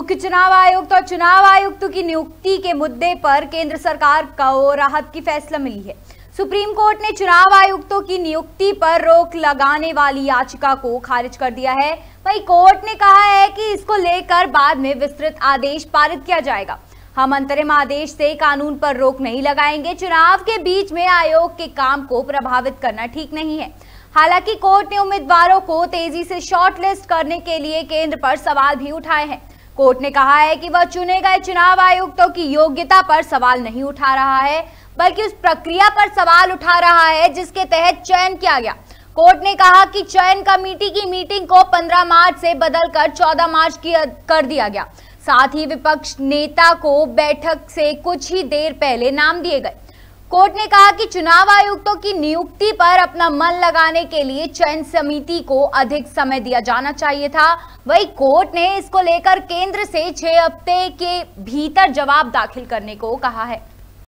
मुख्य चुनाव आयुक्त और चुनाव आयुक्त की नियुक्ति के मुद्दे पर केंद्र सरकार को राहत की फैसला मिली है सुप्रीम कोर्ट ने चुनाव आयुक्तों की नियुक्ति पर रोक लगाने वाली याचिका को खारिज कर दिया है वही कोर्ट ने कहा है कि इसको लेकर बाद में विस्तृत आदेश पारित किया जाएगा हम अंतरिम आदेश से कानून पर रोक नहीं लगाएंगे चुनाव के बीच में आयोग के काम को प्रभावित करना ठीक नहीं है हालांकि कोर्ट ने उम्मीदवारों को तेजी से शॉर्टलिस्ट करने के लिए केंद्र पर सवाल भी उठाए हैं कोर्ट ने कहा है कि वह चुने गए चुनाव आयुक्तों की योग्यता पर सवाल नहीं उठा रहा है बल्कि उस प्रक्रिया पर सवाल उठा रहा है जिसके तहत चयन किया गया कोर्ट ने कहा कि चयन कमेटी की मीटिंग को 15 मार्च से बदलकर 14 मार्च की कर दिया गया साथ ही विपक्ष नेता को बैठक से कुछ ही देर पहले नाम दिए गए कोर्ट ने कहा कि चुनाव आयुक्तों की नियुक्ति पर अपना मन लगाने के लिए चयन समिति को अधिक समय दिया जाना चाहिए था वही कोर्ट ने इसको लेकर केंद्र से छह हफ्ते के भीतर जवाब दाखिल करने को कहा है